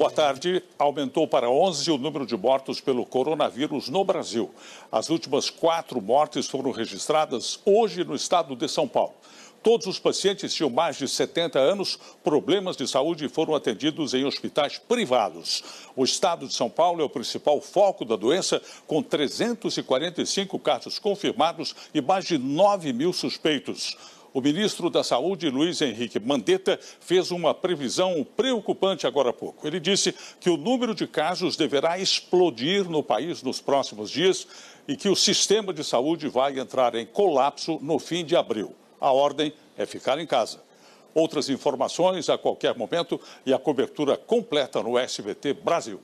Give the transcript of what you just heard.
Boa tarde. Aumentou para 11 o número de mortos pelo coronavírus no Brasil. As últimas quatro mortes foram registradas hoje no estado de São Paulo. Todos os pacientes tinham mais de 70 anos, problemas de saúde e foram atendidos em hospitais privados. O estado de São Paulo é o principal foco da doença, com 345 casos confirmados e mais de 9 mil suspeitos o ministro da Saúde, Luiz Henrique Mandetta, fez uma previsão preocupante agora há pouco. Ele disse que o número de casos deverá explodir no país nos próximos dias e que o sistema de saúde vai entrar em colapso no fim de abril. A ordem é ficar em casa. Outras informações a qualquer momento e a cobertura completa no SBT Brasil.